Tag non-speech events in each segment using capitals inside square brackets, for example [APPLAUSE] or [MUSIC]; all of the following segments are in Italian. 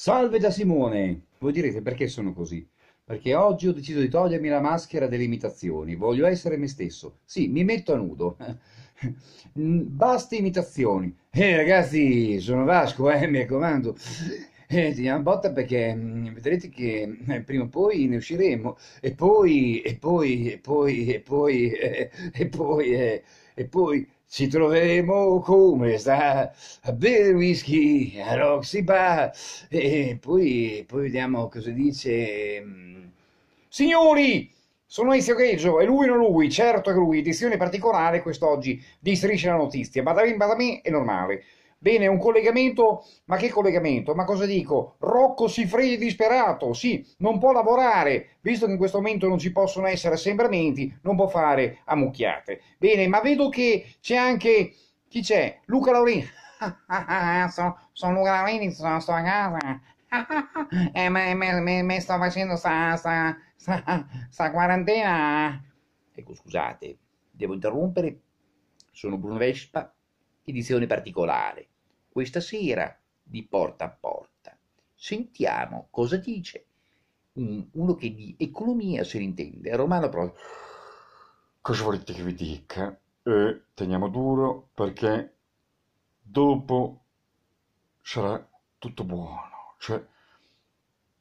Salve da Simone! Voi direte perché sono così? Perché oggi ho deciso di togliermi la maschera delle imitazioni, voglio essere me stesso. Sì, mi metto a nudo. [LAUGHS] Basta imitazioni. Eh ragazzi, sono Vasco, eh, mi raccomando. Eh, ti diamo botta perché mh, mm, vedrete che eh, prima o poi ne usciremo. E poi, e poi, e poi, e poi, eh, e poi, eh, e poi ci troveremo come sta a bere whisky a Roxy Bar e poi, poi vediamo cosa dice mm. signori sono Ezio Greggio e lui non lui certo che lui edizione particolare quest'oggi di Striscia la Notizia badabin badabin è normale Bene, un collegamento, ma che collegamento? Ma cosa dico? Rocco si frega disperato, sì, non può lavorare, visto che in questo momento non ci possono essere assembramenti, non può fare ammucchiate. Bene, ma vedo che c'è anche, chi c'è? Luca Laurini. [LAUGHS] sono, sono Luca Laurini, sono, sto a casa. [LAUGHS] eh, ma, ma, ma, ma sto facendo sta, sta, sta, sta quarantena. Ecco, scusate, devo interrompere. Sono Bruno Vespa edizione particolare, questa sera di porta a porta. Sentiamo cosa dice uno che di economia se ne intende, Romano Prodi. Cosa volete che vi dica? Eh, teniamo duro perché dopo sarà tutto buono, cioè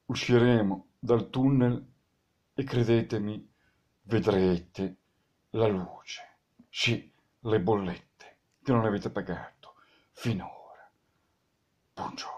usciremo dal tunnel e credetemi vedrete la luce, sì, le bollette che non avete pagato finora. Buongiorno.